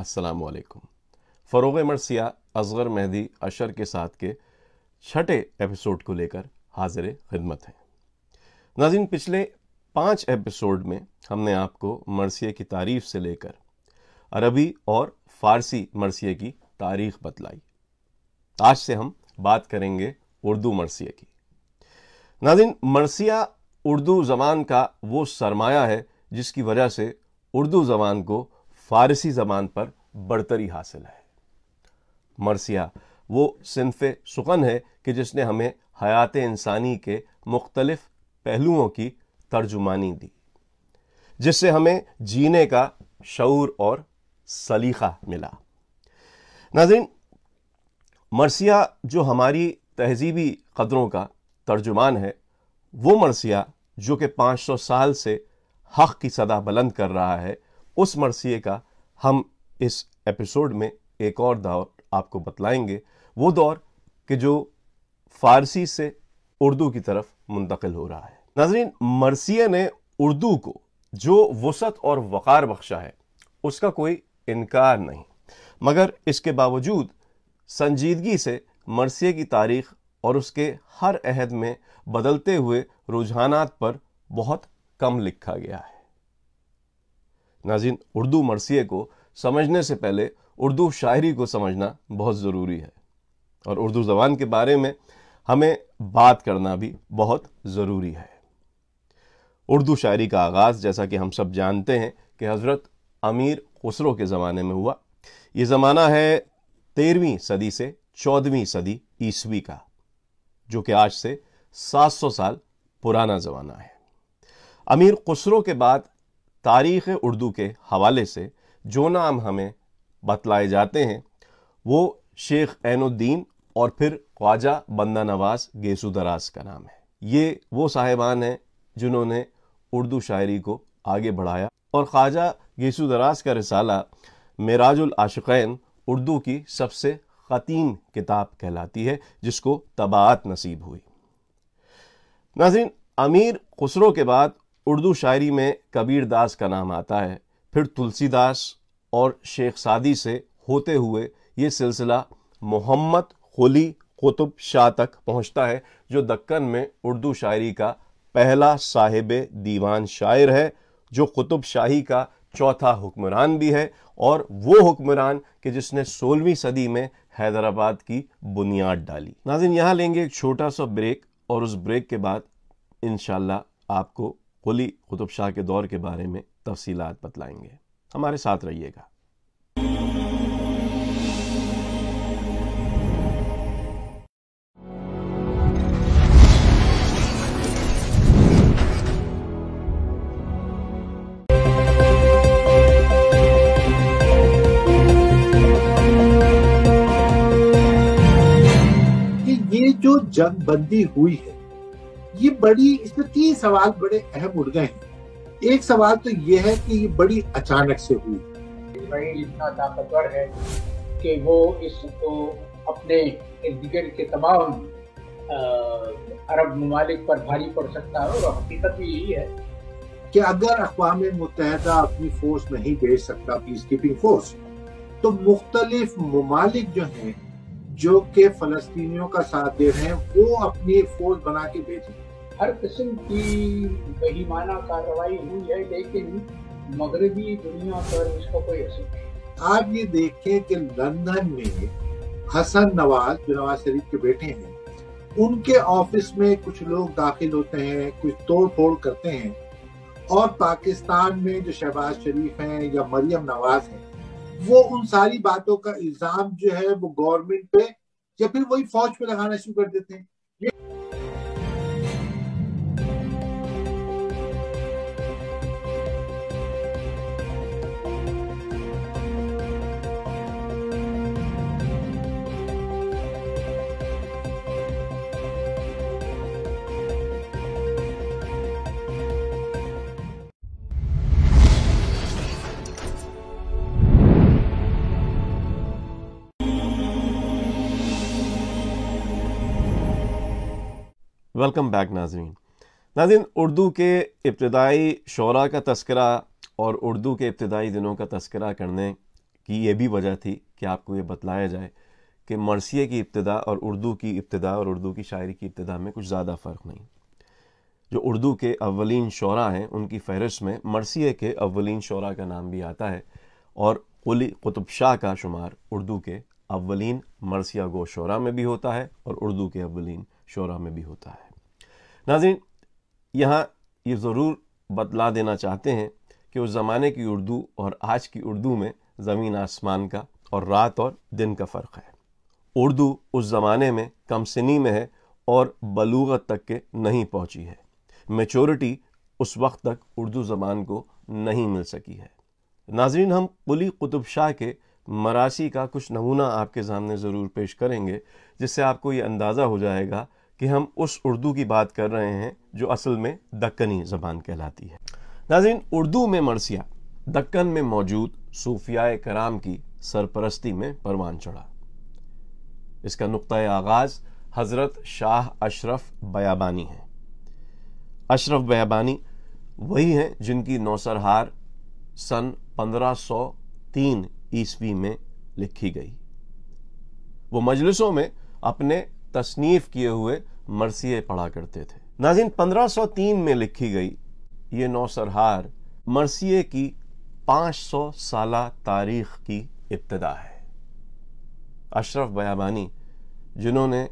असलकुम फ़रोग मरसिया असगर मेहदी अशर के साथ के छठे एपिसोड को लेकर हाजिर खिदमत हैं नाजिन पिछले पाँच एपिसोड में हमने आपको मरसी की तारीफ़ से लेकर अरबी और फ़ारसी मरसी की तारीख बतलाई आज से हम बात करेंगे उर्दू मरसी की नाजिन मरसिया उर्दू ज़बान का वो सरमाया है जिसकी वजह से उर्दू ज़बान को फारसी ज़बान पर बढ़तरी हासिल है मरसिया वो सिनफ सुखन है कि जिसने हमें हयात इंसानी के मुख्तलफ़ पहलुओं की तर्जुमानी दी जिससे हमें जीने का शूर और सलीका मिला नाजिन मरसिया जो हमारी तहजीबी कदरों का तर्जुमान है वो मरसिया जो कि 500 साल से हक़ की सदा बुलंद कर रहा है उस मरसिए का हम इस एपिसोड में एक और दौर आपको बतलाएंगे वो दौर कि जो फारसी से उर्दू की तरफ मुंतकिल हो रहा है नाजरीन मरसिए ने उर्दू को जो वसत और वक़ार बख्शा है उसका कोई इनकार नहीं मगर इसके बावजूद संजीदगी से मरसिए की तारीख और उसके हर अहद में बदलते हुए रुझानात पर बहुत कम लिखा गया है नाजिन उर्दू मरसिए को समझने से पहले उर्दू शायरी को समझना बहुत ज़रूरी है और उर्दू ज़बान के बारे में हमें बात करना भी बहुत ज़रूरी है उर्दू शायरी का आगाज़ जैसा कि हम सब जानते हैं कि हज़रत अमीर खुसरो के ज़माने में हुआ ये ज़माना है तेरहवीं सदी से चौदहवीं सदी ईस्वी का जो कि आज से 700 साल पुराना ज़माना है अमीर खुसरो के बाद तारीख़ उर्दू के हवाले से जो नाम हमें बतलाए जाते हैं वो शेख ऐनुद्दीन और फिर ख्वाजा बंदा नवाज गेसू दराज का नाम है ये वो साहिबान हैं जिन्होंने उर्दू शायरी को आगे बढ़ाया और ख्वाजा गेसू दराज का रिसाला मेराजुल आशिकैन उर्दू की सबसे ख़तीन किताब कहलाती है जिसको तबात नसीब हुई नाजिन अमीर खुसरो के बाद उर्दू शायरी में कबीर दास का नाम आता है फिर तुलसीदास और शेख सादी से होते हुए ये सिलसिला मोहम्मद होली कुतुब शाह तक पहुंचता है जो दक्कन में उर्दू शायरी का पहला साहिब दीवान शायर है जो कुतुब शाही का चौथा हुक्मरान भी है और वो हुक्मरान कि जिसने सोलहवीं सदी में हैदराबाद की बुनियाद डाली नाजिन यहाँ लेंगे एक छोटा सा ब्रेक और उस ब्रेक के बाद इन आपको कुली कुतुब शाह के दौर के बारे में तफसीलात बतलाएंगे हमारे साथ रहिएगा ये जो जंगबंदी हुई है ये बड़ी इसमें तीन सवाल बड़े अहम उड़ गए हैं एक सवाल तो ये है कि ये बड़ी अचानक से हुई इसराइल इतना ताकतवर है कि वो इसको अपने के तमाम अरब ममालिक पर भारी पड़ सकता है और हकीकत भी यही है कि अगर अकवाम मुतहदा अपनी फोर्स नहीं भेज सकता पीस कीपिंग फोर्स तो मुख्तलिफ ममालिक जो हैं जो कि फलस्तियों का साथ दे रहे हैं वो अपनी फोर्स बना के भेजें हर किस्म की बहिमाना कार्रवाई हुई है लेकिन मगरबी दुनिया पर उसका कोई असर आप ये देखें कि लंदन में हसन नवाज जो नवाज शरीफ के बेटे हैं उनके ऑफिस में कुछ लोग दाखिल होते हैं कुछ तोड़ फोड़ करते हैं और पाकिस्तान में जो शहबाज शरीफ हैं या मरियम नवाज हैं वो उन सारी बातों का इल्ज़ाम जो है वो गवर्नमेंट पे या फिर वही फौज पे लगाना शुरू कर देते हैं वेलकम बैक नाजरीन नाजिन उर्दू के इब्तदाई शरा का तस्करा और उर्दू के इब्तदाई दिनों का तस्करा करने की ये भी वजह थी कि आपको ये बतलाया जाए कि मरसिए की इब्तदा और उर्दू की इब्तदा और उर्दू की शायरी की इब्तदा में कुछ ज़्यादा फ़र्क नहीं जो उर्दू के अवलिन शरा हैं उनकी फहरस्त में मरसिए के अवलिन शरा का नाम भी आता है और कुली कुतुब शाह का शुमार उर्दू के अवलिन मरसिया गो शरा में भी होता है और उर्दू के अवलिन शरा में भी होता है नाजिन यहाँ ये ज़रूर बतला देना चाहते हैं कि उस ज़माने की उर्दू और आज की उर्दू में ज़मीन आसमान का और रात और दिन का फ़र्क है उर्दू उस ज़माने में कम सनी में है और बलूगत तक के नहीं पहुँची है मेचोरिटी उस वक्त तक उर्दू ज़बान को नहीं मिल सकी है नाजरीन हम कुली कुतुब शाह के मरासी का कुछ नमूना आपके सामने ज़रूर पेश करेंगे जिससे आपको ये अंदाज़ा हो जाएगा कि हम उस उर्दू की बात कर रहे हैं जो असल में दक्कनी ज़बान कहलाती है नाजिन उर्दू में मरसिया दक्कन में मौजूद सूफिया कराम की सरपरस्ती में परवान चढ़ा इसका नुक़ आगाज़ हज़रत शाह अशरफ बयाबानी है अशरफ बयाबानी वही हैं जिनकी नौसरहार सन 1503 ईस्वी में लिखी गई वो मजलिसों में अपने तसनीफ़ किए हुए मरसिए पढ़ा करते थे नाजिन 1503 में लिखी गई ये नौ सरहार मरसिए की 500 साल तारीख की इब्तदा है अशरफ बयाबानी जिन्होंने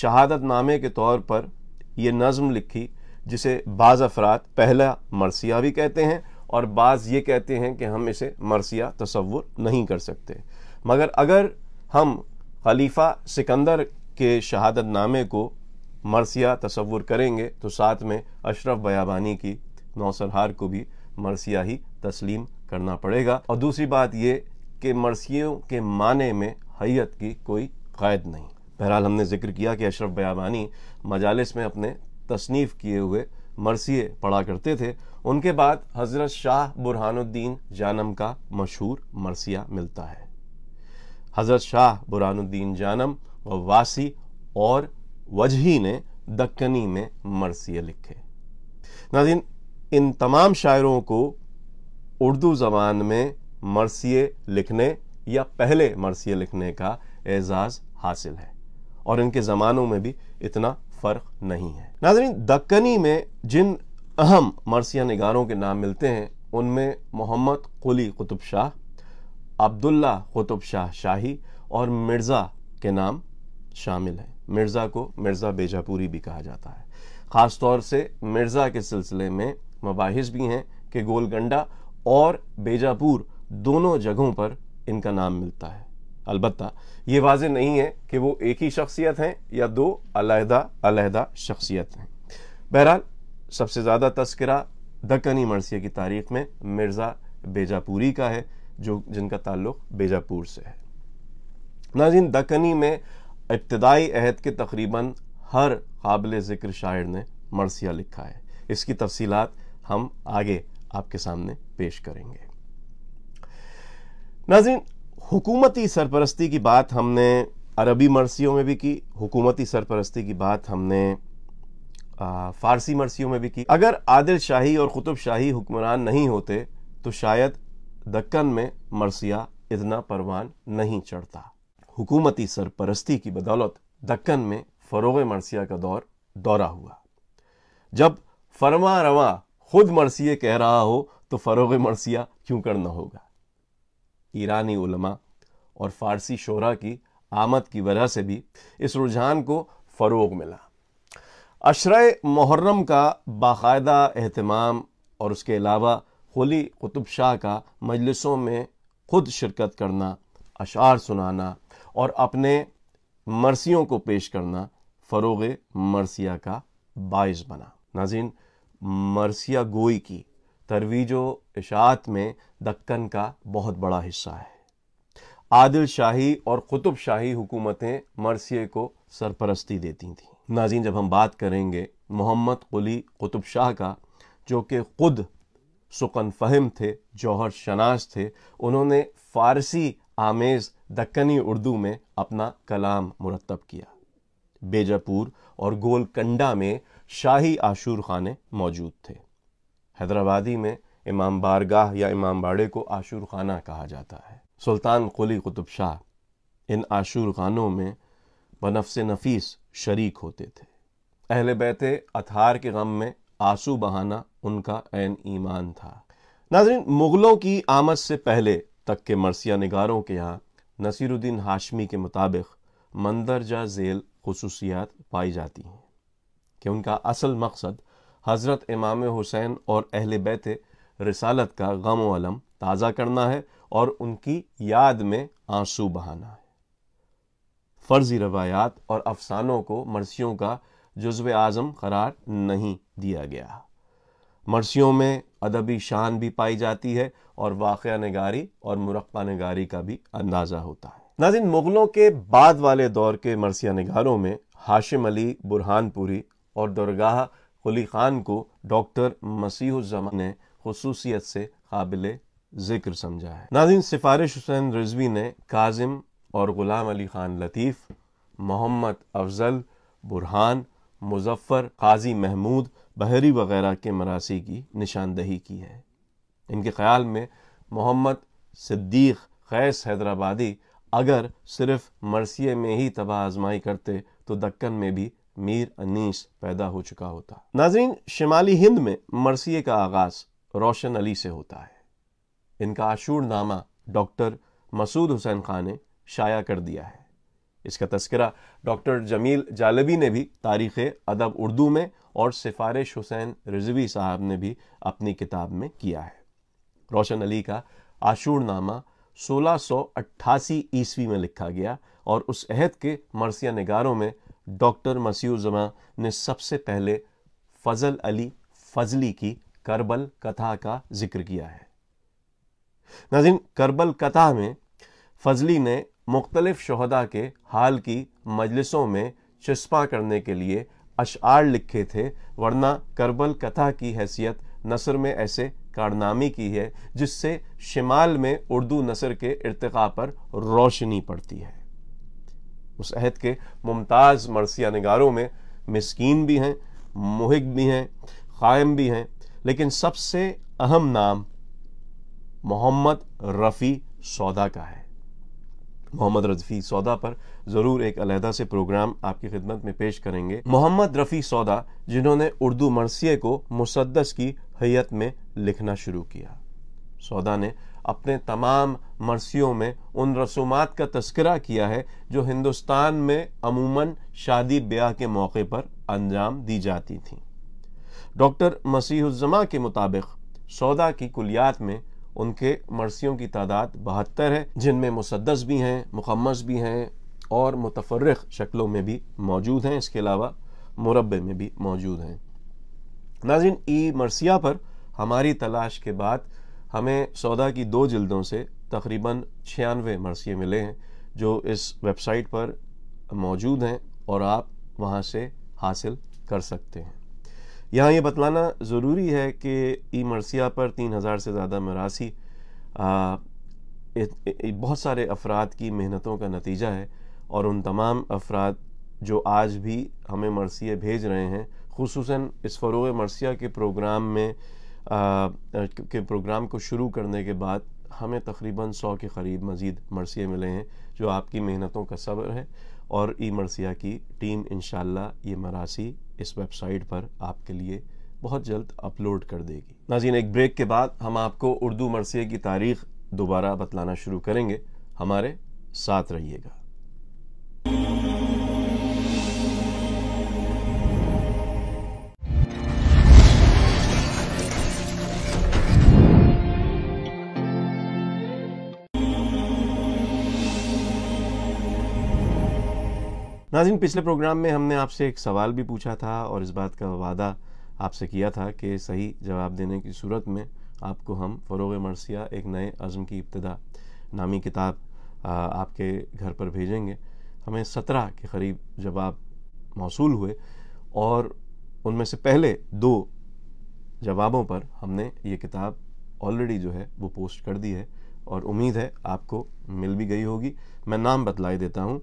शहादत नामे के तौर पर यह नज़म लिखी जिसे बाज़ अफराद पहला मरसिया भी कहते हैं और बाज़ ये कहते हैं कि हम इसे मरसिया तस्वुर नहीं कर सकते मगर अगर हम खलीफा सिकंदर के शहादत नामे को मरसिया तस्वुर करेंगे तो साथ में अशरफ बयाबानी की नौसरहार को भी मरसिया ही तस्लीम करना पड़ेगा और दूसरी बात ये कि मरसियों के माने में हैत की कोई क़ायद नहीं बहरहाल हमने जिक्र किया कि अशरफ बयाबानी मजालस में अपने तसनीफ़ किए हुए मरसिए पढ़ा करते थे उनके बाद हज़रत शाह बुरहानुद्दीन जानम का मशहूर मरसिया मिलता है हज़रत शाह बुरहानुद्दीन जानम व वासी और वजही ने दक्कनी में मरसिय लिखे नाजिन इन तमाम शायरों को उर्दू ज़बान में मरसिय लिखने या पहले मरसिय लिखने का एजाज़ हासिल है और इनके ज़मानों में भी इतना फ़र्क नहीं है नाजरीन दक्कनी में जिन अहम मरसिया निगारों के नाम मिलते हैं उनमें मोहम्मद कुली कुतुब शाह अब्दुल्ला कुतुब शाह शाही और मिर्ज़ा के नाम शामिल हैं मिर्ज़ा को मिर्ज़ा बेजापुरी भी कहा जाता है ख़ास तौर से मिर्ज़ा के सिलसिले में मबाहिस भी हैं कि गोलगंडा और बेजापुर दोनों जगहों पर इनका नाम मिलता है अलबत् ये वाज नहीं है कि वो एक ही शख्सियत हैं या दो अलहदा शख्सियत हैं बहरहाल सबसे ज़्यादा तस्करा दक्कनी मरसिया की तारीख में मिर्ज़ा बेजापुरी का है जो जिनका ताल्लुक बेजापुर से है नाजिन दक्कनी में इब्तदाई अहद के तकरीबन हर काबिल ज़िक्र शायर ने मरसिया लिखा है इसकी तफसीलात हम आगे आपके सामने पेश करेंगे नाजिन हुकूमती सरपरस्ती की बात हमने अरबी मरसियों में भी की हुकूमती सरपरस्ती की बात हमने फारसी मरसियों में भी की अगर आदिल शाही और कुतुब शाही हुक्मरान नहीं होते तो शायद दक्कन में मरसिया इतना परवान नहीं चढ़ता हुकूमती सरपरस्ती की बदौलत दक्कन में फ़रोग मरसिया का दौर दौरा हुआ जब फरमा रवा खुद मरसिए कह रहा हो तो फ़रोग मरसिया क्यों करना होगा ईरानी उलमा और फ़ारसी शोरा की आमद की वजह से भी इस रुझान को फ़रोग मिला अशर मुहर्रम का बाकायदा अहतमाम और उसके अलावा होली कुतुब शाह का मजलिसों में खुद शिरकत करना अशार सुनाना और अपने मरसियों को पेश करना फ़रोग मरसिया का बायस बना नाजीन मरसिया गोई की तरवीज इशात में दक्कन का बहुत बड़ा हिस्सा है आदिल शाही और कुतुब शाही हुकूमतें मरसिए को सरपरस्ती देती थीं नाजीन जब हम बात करेंगे मोहम्मद कुली कुतुब शाह का जो कि खुद सुकन फहम थे जौहर शनाज थे उन्होंने फ़ारसी आमेज़ दक्कनी उर्दू में अपना कलाम मुरतब किया बेजापुर और गोलकंडा में शाही आशूर खाने मौजूद थे हैदराबादी में इमाम बारगाह या इमाम बाड़े को आशूर खाना कहा जाता है सुल्तान कुली कुतुब शाह इन आशूर खानों में बनफ्स नफीस शरीक होते थे अहल बैत अथार के गम में आंसू बहाना उनका एन ईमान था नाजरीन मुग़लों की आमद से पहले तक के मरसिया नगारों के यहाँ नसीरुद्दीन हाशमी के मुताबिक मंदरजा झेल खसूसियात पाई जाती हैं कि उनका असल मकसद हज़रत इमाम हुसैन और अहल बैत रसालत का गम वलम ताज़ा करना है और उनकी याद में आंसू बहाना है फ़र्ज़ी रवायात और अफसानों को मरसियों का जज्व आज़म करार नहीं दिया गया मरसियों में अदबी शान भी पाई जाती है और वाक़ नगारी और मुरक़ा नगारी का भी अंदाज़ा होता है नाजिन मुग़लों के बाद वाले दौर के मरसिया नगारों में हाशिम अली बुरहानपुरी और दरगाह कुली खान को डॉक्टर जमान ने खसूसियत से काबिल ज़िक्र समझा है नाजिन सिफारिश हुसैन रिजवी ने काजिम और ग़ुलाम अली ख़ान लतीफ़ मोहम्मद अफजल बुरहान मुजफ़र काजी महमूद बहरी वगैरह के मरासी की निशानदही की है इनके ख्याल में मोहम्मद सिद्दीक खैस हैदराबादी अगर सिर्फ मरसिए में ही तबाह आजमाई करते तो दक्कन में भी मीर अनीस पैदा हो चुका होता नाजरीन शिमाली हिंद में मरसिए का आगाज रोशन अली से होता है इनका आशूरनामा डॉक्टर मसूद हुसैन खान ने शाया कर दिया है इसका तस्करा डॉक्टर जमील जालबी ने भी तारीख़ अदब उर्दू में और सिफारिश हुसैन रिजवी साहब ने भी अपनी किताब में किया है रोशन अली का आशूरनामा सोलह ईस्वी में लिखा गया और उस अहद के मरसिया नगारों में डॉक्टर मसीह जमा ने सबसे पहले फजल अली फजली की करबल कथा का जिक्र किया है नाजिन करबल कथा में फजली ने मुख्तलिफ शहदा के हाल की मजलिसों में चस्पा करने के लिए अशार लिखे थे वरना करबल कथा की हैसियत नसर में ऐसे कारनामे की है जिससे शिमाल में उर्दू नसर के इरतका पर रोशनी पड़ती है उस अहद के मुमताज़ मरसिया नगारों में मस्किन भी हैं मुहिक भी हैं क़ायम भी हैं लेकिन सबसे अहम नाम मोहम्मद रफ़ी सौदा का है मोहम्मद रफ़ी सौदा पर ज़रूर एक अलहदा से प्रोग्राम आपकी खिदमत में पेश करेंगे मोहम्मद रफ़ी सौदा जिन्होंने उर्दू मरसिए को मुसदस की हैत में लिखना शुरू किया सौदा ने अपने तमाम मरसियों में उन रसूमात का तस्करा किया है जो हिंदुस्तान में अमूमन शादी ब्याह के मौके पर अंजाम दी जाती थी डॉक्टर मसीहुजमा के मुताबिक सौदा की कुलियात में उनके मरसियों की तादाद बहत्तर है जिनमें मुसदस भी हैं मुकम्मस भी हैं और मुतफर शक्लों में भी मौजूद हैं इसके अलावा मुरबे में भी मौजूद हैं नाजिन ई मरसिया पर हमारी तलाश के बाद हमें सौदा की दो जल्दों से तकरीबन छियानवे मरसिए मिले हैं जो इस वेबसाइट पर मौजूद हैं और आप वहाँ से हासिल कर सकते हैं यहाँ ये बतलाना ज़रूरी है कि ई मरसिया पर तीन हज़ार से ज़्यादा मरासी बहुत सारे अफराद की मेहनतों का नतीजा है और उन तमाम अफराद जो आज भी हमें मरसिए भेज रहे हैं खसूस इस फ़रो मरसिया के प्रोग्राम में आ, के प्रोग्राम को शुरू करने के बाद हमें तकरीबन सौ के करीब मज़ीद मरसिए मिले हैं जो आपकी मेहनतों का सब्र है और ई मरसिया की टीम इन ये मरासी इस वेबसाइट पर आपके लिए बहुत जल्द अपलोड कर देगी नाजीन एक ब्रेक के बाद हम आपको उर्दू मरसिए की तारीख दोबारा बतलाना शुरू करेंगे हमारे साथ रहिएगा नाजिन पिछले प्रोग्राम में हमने आपसे एक सवाल भी पूछा था और इस बात का वादा आपसे किया था कि सही जवाब देने की सूरत में आपको हम फ़रोग मरसिया एक नए अज़म की इब्तदा नामी किताब आपके घर पर भेजेंगे हमें सत्रह के करीब जवाब मौसू हुए और उनमें से पहले दो जवाबों पर हमने ये किताब ऑलरेडी जो है वो पोस्ट कर दी है और उम्मीद है आपको मिल भी गई होगी मैं नाम बतलाई देता हूँ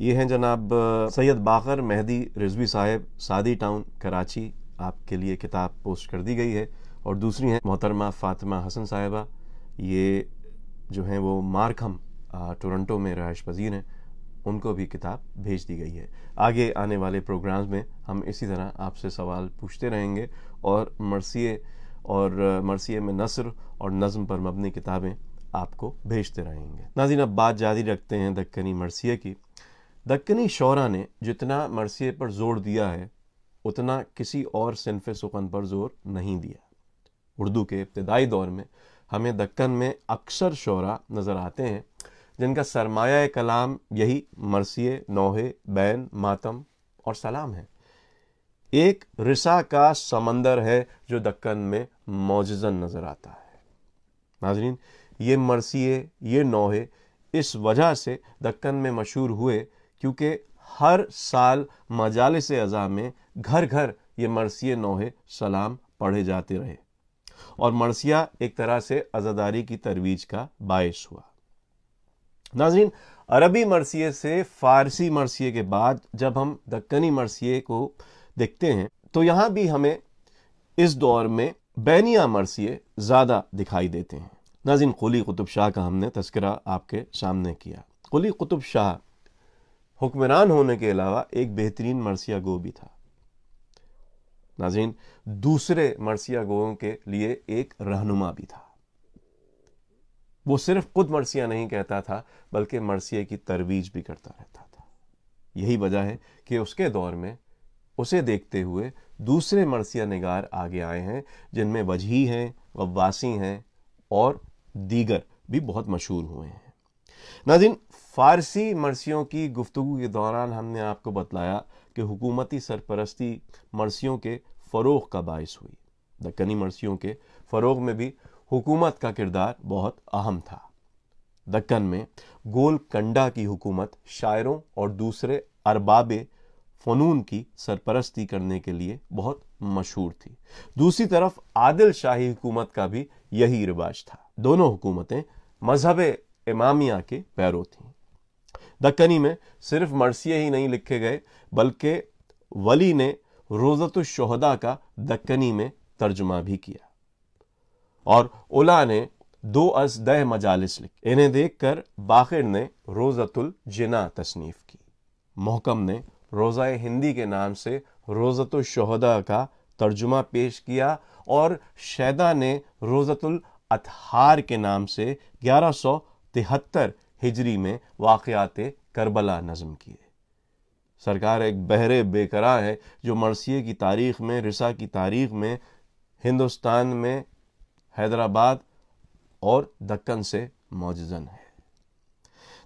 ये हैं जनाब सैयद बाकर मेहदी रिजवी साहब सादी टाउन कराची आपके लिए किताब पोस्ट कर दी गई है और दूसरी हैं मोहतरमा फातिमा हसन साहिबा ये जो हैं वो मार्कम टोरंटो में रहायश पजीर हैं उनको भी किताब भेज दी गई है आगे आने वाले प्रोग्राम्स में हम इसी तरह आपसे सवाल पूछते रहेंगे और मरसिए और मरसिए में नसर और नज़म पर मबनी किताबें आपको भेजते रहेंगे नाजीन अब बात जारी रखते हैं दक्कनी मरसिए की दक्कनी शौरा ने जितना मरसिए पर जोर दिया है उतना किसी और सिनफ सुखन पर जोर नहीं दिया उर्दू के इब्तदाई दौर में हमें दक्कन में अक्सर शौरा नज़र आते हैं जिनका सरमाया कलाम यही मरसिए नोहे बैन मातम और सलाम है एक रिसा का समंदर है जो दक्कन में मोजन नज़र आता है नाजरीन ये मरसिए ये नोहे इस वजह से दक्कन में मशहूर हुए क्योंकि हर साल मजालस अज़ा में घर घर ये मरसिय नोहे सलाम पढ़े जाते रहे और मरसिया एक तरह से अज़ादारी की तरवीज का बायस हुआ नाजरीन अरबी मरसिए से फ़ारसी मरसिए के बाद जब हम दक्कनी मरसिए को देखते हैं तो यहाँ भी हमें इस दौर में बैनिया मरसिए ज़्यादा दिखाई देते हैं नाजिन कुली कुतुब शाह का हमने तस्करा आपके सामने किया कुली कुतुब शाह हुक्मरान होने के अलावा एक बेहतरीन मरसिया गो भी था नाजीन दूसरे मरसिया गोओं के लिए एक रहनुमा भी था वो सिर्फ खुद मरसिया नहीं कहता था बल्कि मरसिया की तरवीज भी करता रहता था यही वजह है कि उसके दौर में उसे देखते हुए दूसरे मरसिया नगार आगे आए हैं जिनमें वजही हैं वासी हैं और दीगर भी बहुत मशहूर हुए हैं नाजिन फ़ारसी मरसियों की गुफ्तु के दौरान हमने आपको बतलाया कि हुकूमती सरपरस्ती मरसियों के फ़रोग का बायस हुई दक्कनी मरसियों के फ़रोग में भी हुकूमत का किरदार बहुत अहम था दक्कन में गोलकंडा की हुकूमत शायरों और दूसरे अरबाब फ़नून की सरपरस्ती करने के लिए बहुत मशहूर थी दूसरी तरफ आदिल शाही हुकूमत का भी यही रिवाज था दोनों हुकूमतें मजहब इमामिया के पैरों थीं दक्कनी में सिर्फ मरसिए ही नहीं लिखे गए बल्कि वली ने रोज़त शहदा का दक्कनी में तर्जुमा भी किया और उला ने दो अज दह मजालिस लिखे इन्हें देखकर बाखिर ने रोज़तुल जिना तसनीफ की मोहकम ने रोज़ा हिंदी के नाम से रोज़त शहदा का तर्जुमा पेश किया और शैदा ने रोज़तुल अतहार के नाम से ग्यारह सौ तिहत्तर हिजरी में वाक़ात करबला नज़म किए सरकार एक बहरे बेकरा है जो मरसिए की तारीख़ में रिसा की तारीख़ में हिंदुस्तान में हैदराबाद और दक्कन से मौजन है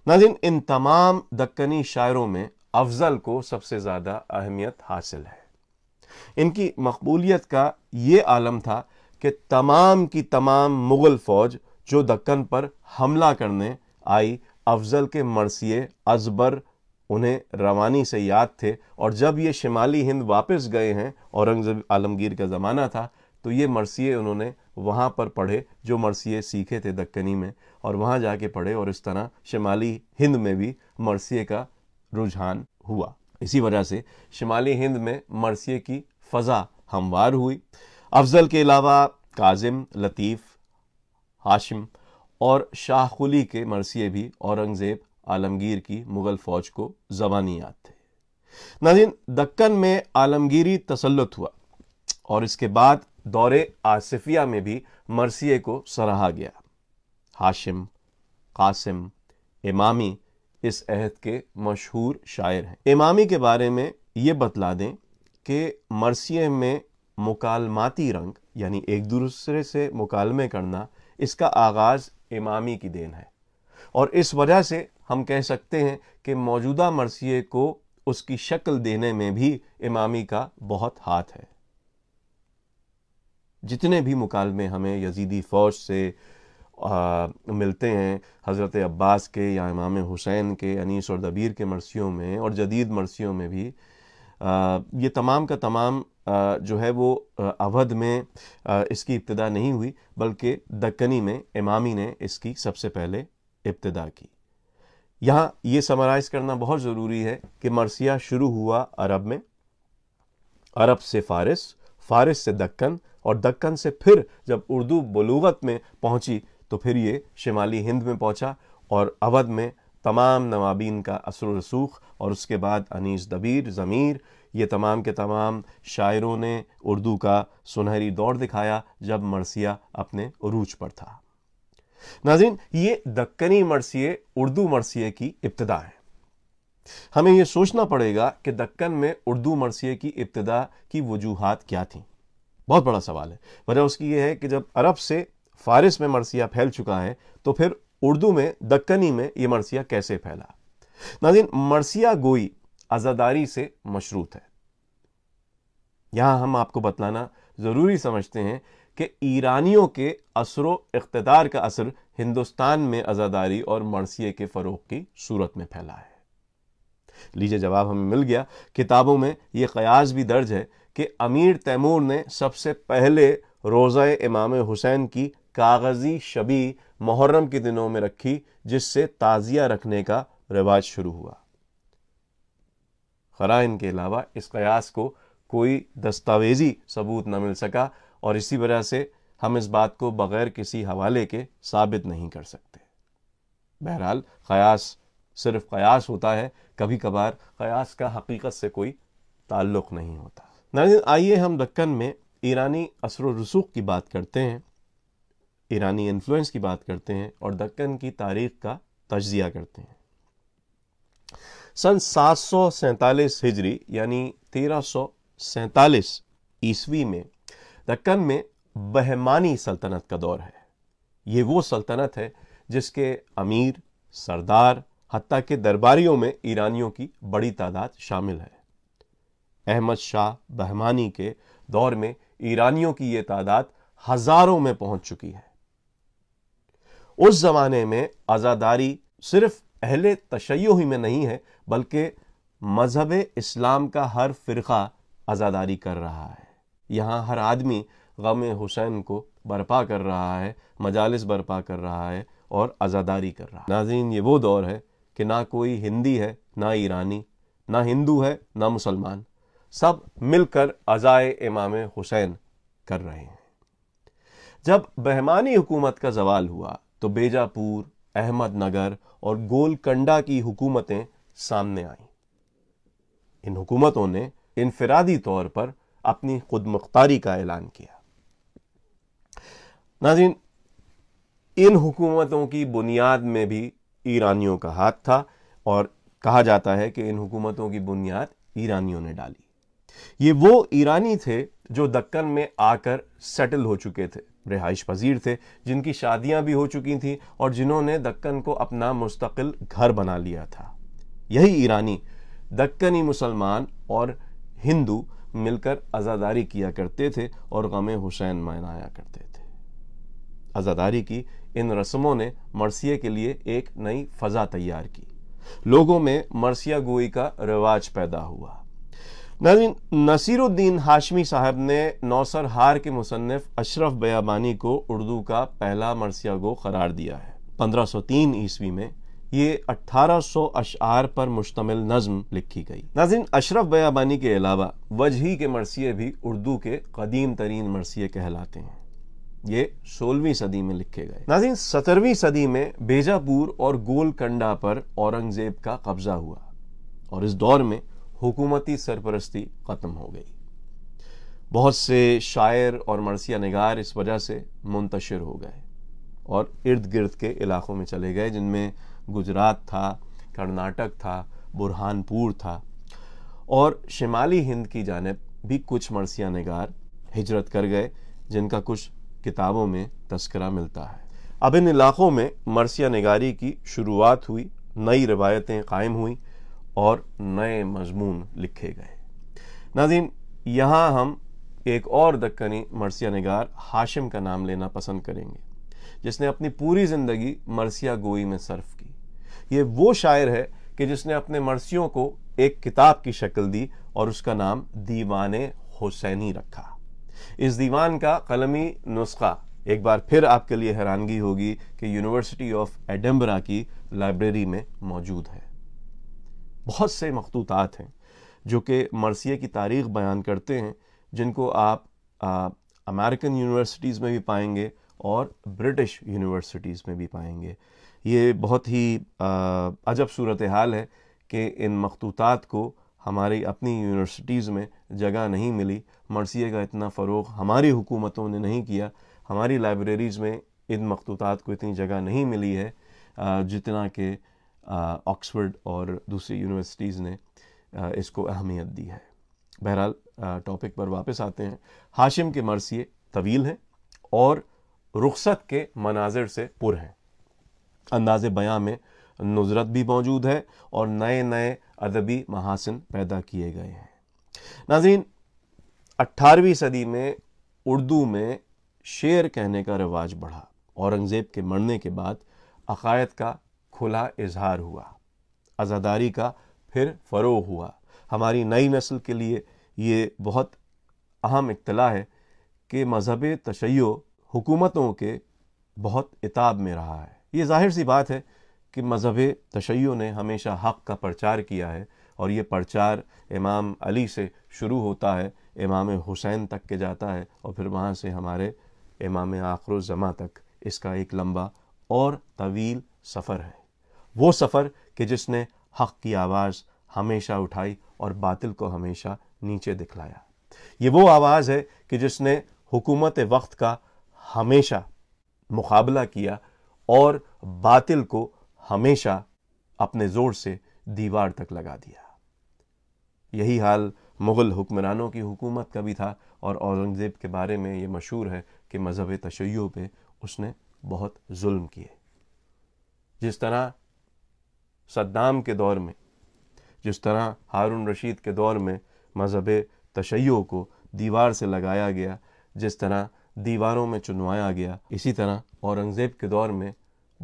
नाजिन इन तमाम दक्कनी शायरों में अफजल को सबसे ज़्यादा अहमियत हासिल है इनकी मकबूलियत का ये आलम था कि तमाम की तमाम मुग़ल फ़ौज जो दक्कन पर हमला करने आई अफजल के मरसिए अजबर उन्हें रवानी से याद थे और जब ये शिमाली हिंद वापस गए हैं औरंगज़ेब आलमगीर का ज़माना था तो ये मरसिए उन्होंने वहाँ पर पढ़े जो मरसिए सीखे थे दक्कनी में और वहाँ जाके पढ़े और इस तरह शिमाली हिंद में भी मरसिए का रुझान हुआ इसी वजह से शिमाली हिंद में मरसिए की फ़ज़ा हमवार हुई अफजल के अलावा काजिम लतीफ़ हाशिम और शाहकुली के मरसिए भी औरंगज़ेब आलमगीर की मुग़ल फ़ौज को याद थे नाजिन दक्कन में आलमगीरी तसलत हुआ और इसके बाद दौरे आसिफिया में भी मरसिए को सराहा गया हाशिम कासिम इमामी इस अहद के मशहूर शायर हैं इमामी के बारे में ये बतला दें कि मरसिए में मुकालमाती रंग यानी एक दूसरे से मुकालमे करना इसका आगाज़ इमामी की देन है और इस वजह से हम कह सकते हैं कि मौजूदा मरसिए को उसकी शक्ल देने में भी इमामी का बहुत हाथ है जितने भी मुकालमे हमें यजीदी फ़ौज से आ, मिलते हैं हज़रत अब्बास के या इमाम हुसैन के अनीस और दबीर के मरसियों में और जदीद मरसियों में भी ये तमाम का तमाम जो है वो अवध में इसकी इब्तदा नहीं हुई बल्कि दक्कनी में इमामी ने इसकी सबसे पहले इब्तदा की यहाँ ये समराइज़ करना बहुत ज़रूरी है कि मरसिया शुरू हुआ अरब में अरब से फ़ारस फ़ारस से दक्कन और दक्कन से फिर जब उर्दू बलूवत में पहुँची तो फिर ये शिमाली हिंद में पहुँचा और अवध में तमाम नवाबीन का असर रसूख और उसके बाद अनीस दबीर ज़मीर ये तमाम के तमाम शायरों ने उर्दू का सुनहरी दौर दिखाया जब मरसिया अपने अरूज पर था नाजिन ये दक्कनी मरसिए उर्दू मरसिए की इब्तदा है हमें यह सोचना पड़ेगा कि दक्कन में उर्दू मरसिए की इब्तदा की वजूहत क्या थी बहुत बड़ा सवाल है वजह उसकी यह है कि जब अरब से फारिस में मरसिया फैल चुका है तो फिर उर्दू में दक्कनी में यह मरसिया कैसे फैला नाजिन मरसिया गोई आज़ादारी से मशरूत है यहां हम आपको बतलाना ज़रूरी समझते हैं कि ईरानियों के असर इकतदार का असर हिंदुस्तान में आज़ादारी और मरसिए के फ़रोग की सूरत में फैला है लीजिए जवाब हमें मिल गया किताबों में यह कयास भी दर्ज है कि अमीर तैमूर ने सबसे पहले रोज़ा इमाम हुसैन की कागज़ी शबी मुहर्रम के दिनों में रखी जिससे ताज़िया रखने का रिवाज शुरू हुआ खराइन के अलावा इस कयास को कोई दस्तावेजी सबूत न मिल सका और इसी वजह से हम इस बात को बग़ैर किसी हवाले के साबित नहीं कर सकते बहरहाल कयास सिर्फ कयास होता है कभी कभार कयास का हकीकत से कोई ताल्लुक़ नहीं होता आइए हम दक्कन में ईरानी असर रसूख की बात करते हैं ईरानी इन्फ्लुएंस की बात करते हैं और दक्कन की तारीख का तजिया करते हैं सन सात हिजरी यानी तेरह ईस्वी में दक्कन में बहमानी सल्तनत का दौर है ये वो सल्तनत है जिसके अमीर सरदार हती के दरबारियों में ईरानियों की बड़ी तादाद शामिल है अहमद शाह बहमानी के दौर में ईरानियों की यह तादाद हज़ारों में पहुंच चुकी है उस ज़माने में आज़ादारी सिर्फ अहल तशैय ही में नहीं है बल्कि मज़हब इस्लाम का हर फ़िरका आज़ादारी कर रहा है यहाँ हर आदमी गम हुसैन को बर्पा कर रहा है मजालस बर्पा कर रहा है और आज़ादारी कर रहा है नाजीन ये वो दौर है कि ना कोई हिंदी है ना ईरानी ना हिंदू है ना मुसलमान सब मिलकर अज़ाए इमाम हुसैन कर रहे हैं जब बहमानी हुकूमत का जवाल हुआ तो बेजापुर अहमदनगर और गोलकंडा की हुकूमतें सामने आईं इन हुकूमतों ने इनफरादी तौर पर अपनी खुद मुख्तारी का ऐलान किया नाजिन इन हुकूमतों की बुनियाद में भी ईरानियों का हाथ था और कहा जाता है कि इन हुकूमतों की बुनियाद ईरानियों ने डाली ये वो ईरानी थे जो दक्कन में आकर सेटल हो चुके थे रिहाइश पजीर थे जिनकी शादियां भी हो चुकी थीं और जिन्होंने दक्कन को अपना मुस्तकिल घर बना लिया था यही ईरानी दक्कनी मुसलमान और हिंदू मिलकर आज़ादारी किया करते थे और गम हुसैन मनाया करते थे आज़ादारी की इन रस्मों ने मरसिए के लिए एक नई फ़ज़ा तैयार की लोगों में मरसिया गोई का रिवाज पैदा हुआ नाजिन नसीरुद्दीन हाशमी साहब ने नौसर हार के मुसनफ अशरफ बयाबानी को उर्दू का पहला मरसिया गो करार दिया है 1503 ईस्वी में ये 1800 सौ अशार पर मुश्तमिल नज्म लिखी गई नाजिन अशरफ बयाबानी के अलावा वजही के मरसिए भी उर्दू के कदीम तरीन मरसिए कहलाते हैं ये सोलहवीं सदी में लिखे गए नाजिन सत्रहवीं सदी में बेजापुर और गोलकंडा पर औरंगजेब का कब्जा हुआ और इस दौर में हुकूमती सरपरस्ती ख़त्म हो गई बहुत से शायर और मरसिया नगार इस वजह से मुंतशिर हो गए और इर्द गिर्द के इलाक़ों में चले गए जिनमें गुजरात था कर्नाटक था बुरहानपुर था और शिमाली हिंद की जानब भी कुछ मरसिया नगार हिजरत कर गए जिनका कुछ किताबों में तस्करा मिलता है अब इन इलाक़ों में मरसिया नगारी की शुरुआत हुई नई रवायतें कायम हुई और नए मजमून लिखे गए नाजीन यहाँ हम एक और दक्कनी मरसिया नगार हाशिम का नाम लेना पसंद करेंगे जिसने अपनी पूरी ज़िंदगी मरसिया गोई में सर्फ की ये वो शायर है कि जिसने अपने मरसियों को एक किताब की शक्ल दी और उसका नाम दीवान हुसैनी रखा इस दीवान का कलमी नुस्खा एक बार फिर आपके लिए हैरानगी होगी कि यूनिवर्सिटी ऑफ एडम्बरा की लाइब्रेरी में मौजूद है बहुत से मखतूतात हैं जो कि मरसिया की तारीख बयान करते हैं जिनको आप अमेरिकन यूनिवर्सिटीज़ में भी पाएंगे और ब्रिटिश यूनिवर्सिटीज़ में भी पाएंगे ये बहुत ही आ, अजब सूरत हाल है कि इन मखतूतात को हमारी अपनी यूनिवर्सिटीज़ में जगह नहीं मिली मरसिया का इतना फ़रोग हमारी हुकूमतों ने नहीं किया हमारी लाइब्रेरीज़ में इन मखतूतात को इतनी जगह नहीं मिली है जितना कि ऑक्सफर्ड और दूसरी यूनिवर्सिटीज़ ने इसको अहमियत दी है बहरहाल टॉपिक पर वापस आते हैं हाशिम के मरसिए तवील हैं और रुखसत के मनाजिर से पुर हैं अंदाज बयाँ में नुजरत भी मौजूद है और नए नए अदबी महासिन पैदा किए गए हैं नाजीन 18वीं सदी में उर्दू में शेर कहने का रिवाज बढ़ा औरंगज़ेब के मरने के बाद अकायद का खुला इजहार हुआ आज़ादारी का फिर फरो हुआ हमारी नई नस्ल के लिए ये बहुत अहम इतला है कि मजहब तशैय हुकूमतों के बहुत इताब में रहा है ये जाहिर सी बात है कि मजहब तशै ने हमेशा हक़ का प्रचार किया है और ये प्रचार इमाम अली से शुरू होता है इमाम हुसैन तक के जाता है और फिर वहाँ से हमारे इमाम आखर जमा तक इसका एक लंबा और तवील सफ़र है वो सफ़र कि जिसने हक़ की आवाज़ हमेशा उठाई और बातिल को हमेशा नीचे दिखलाया ये वो आवाज़ है कि जिसने हुकूमत वक्त का हमेशा मुकाबला किया और बातिल को हमेशा अपने ज़ोर से दीवार तक लगा दिया यही हाल मुग़ल हुक्मरानों की हुकूमत का भी था और औरंगज़ेब के बारे में ये मशहूर है कि मज़हब तशैयों पे उसने बहुत जुल्म किए जिस तरह सद्दाम के दौर में जिस तरह हारून रशीद के दौर में मज़हब तशैयों को दीवार से लगाया गया जिस तरह दीवारों में चुनवाया गया इसी तरह औरंगज़ेब के दौर में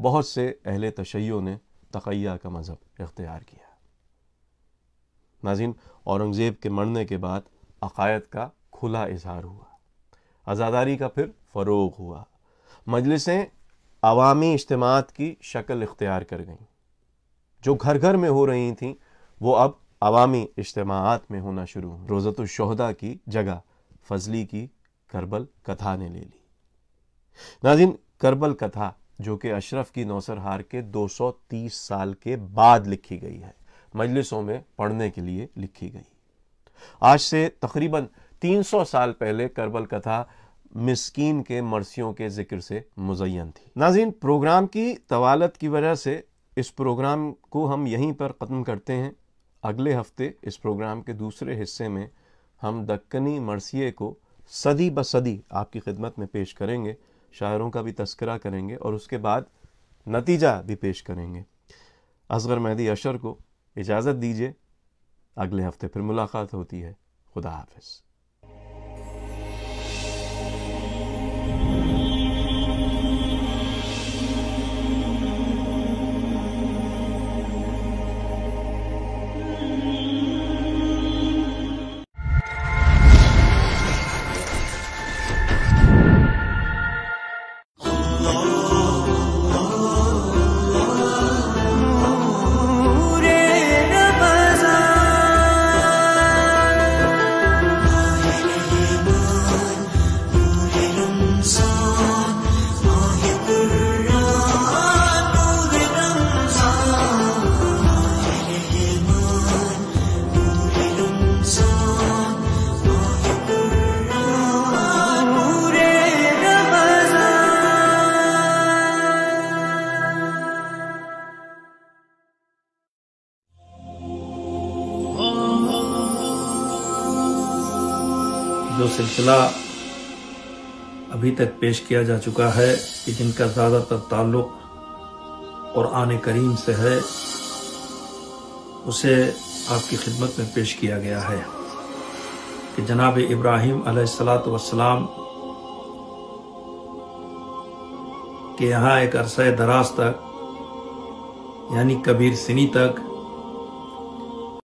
बहुत से अहल तशैयों ने तकैया का मज़हब इख्तियार किया नाजिन औरंगज़ेब के मरने के बाद अकायद का खुला इजहार हुआ आज़ादारी का फिर फ़रोग हुआ मजलिसें अवामी इज्तम की शक्ल इख्तियार कर गईं जो घर घर में हो रही थी वो अब अवामी इज्तम में होना शुरू शहदा की जगह फजली की करबल कथा ने ले ली नाजिन करबल कथा जो कि अशरफ की नौसर हार के 230 साल के बाद लिखी गई है मजलिसों में पढ़ने के लिए लिखी गई आज से तकरीबन 300 साल पहले करबल कथा मिस्कीन के मरसियों के जिक्र से मुजयन थी नाजीन प्रोग्राम की तवालत की वजह से इस प्रोग्राम को हम यहीं पर ख़त्म करते हैं अगले हफ्ते इस प्रोग्राम के दूसरे हिस्से में हम दक्कनी मरसिए को सदी ब सदी आपकी खिदमत में पेश करेंगे शायरों का भी तस्करा करेंगे और उसके बाद नतीजा भी पेश करेंगे असगर मेहदी अशर को इजाज़त दीजिए अगले हफ्ते फिर मुलाकात होती है खुदा हाफिज़ सिलसिला अभी तक पेश किया जा चुका है कि जिनका ज़्यादातर ताल्लुक और आने करीम से है उसे आपकी खिदमत में पेश किया गया है कि जनाब इब्राहिम अलैहिस्सलाम के यहाँ एक अरसा दराज तक यानी कबीर सिनी तक